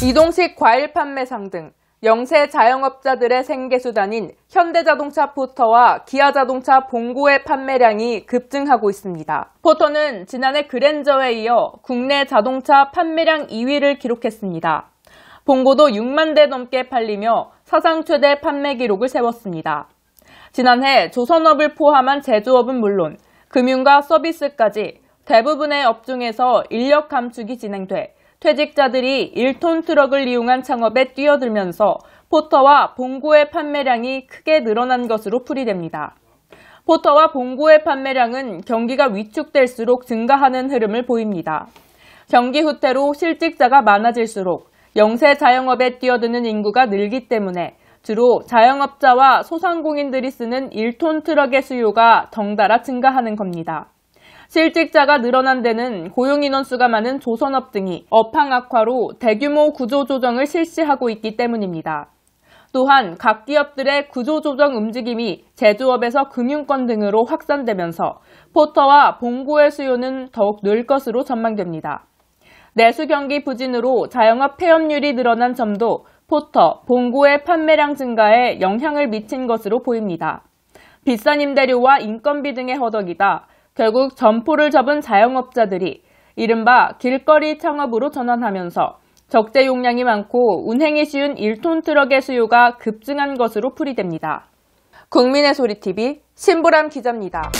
이동식 과일 판매상 등 영세 자영업자들의 생계수단인 현대자동차 포터와 기아자동차 봉고의 판매량이 급증하고 있습니다. 포터는 지난해 그랜저에 이어 국내 자동차 판매량 2위를 기록했습니다. 봉고도 6만 대 넘게 팔리며 사상 최대 판매 기록을 세웠습니다. 지난해 조선업을 포함한 제조업은 물론 금융과 서비스까지 대부분의 업종에서 인력 감축이 진행돼 퇴직자들이 1톤 트럭을 이용한 창업에 뛰어들면서 포터와 봉고의 판매량이 크게 늘어난 것으로 풀이됩니다. 포터와 봉고의 판매량은 경기가 위축될수록 증가하는 흐름을 보입니다. 경기 후퇴로 실직자가 많아질수록 영세 자영업에 뛰어드는 인구가 늘기 때문에 주로 자영업자와 소상공인들이 쓰는 1톤 트럭의 수요가 덩달아 증가하는 겁니다. 실직자가 늘어난 데는 고용인원수가 많은 조선업 등이 업황 악화로 대규모 구조조정을 실시하고 있기 때문입니다. 또한 각 기업들의 구조조정 움직임이 제조업에서 금융권 등으로 확산되면서 포터와 봉고의 수요는 더욱 늘 것으로 전망됩니다. 내수 경기 부진으로 자영업 폐업률이 늘어난 점도 포터, 봉고의 판매량 증가에 영향을 미친 것으로 보입니다. 비싼 임대료와 인건비 등의 허덕이다 결국 점포를 접은 자영업자들이 이른바 길거리 창업으로 전환하면서 적재 용량이 많고 운행이 쉬운 1톤 트럭의 수요가 급증한 것으로 풀이됩니다. 국민의 소리 TV 신보람 기자입니다.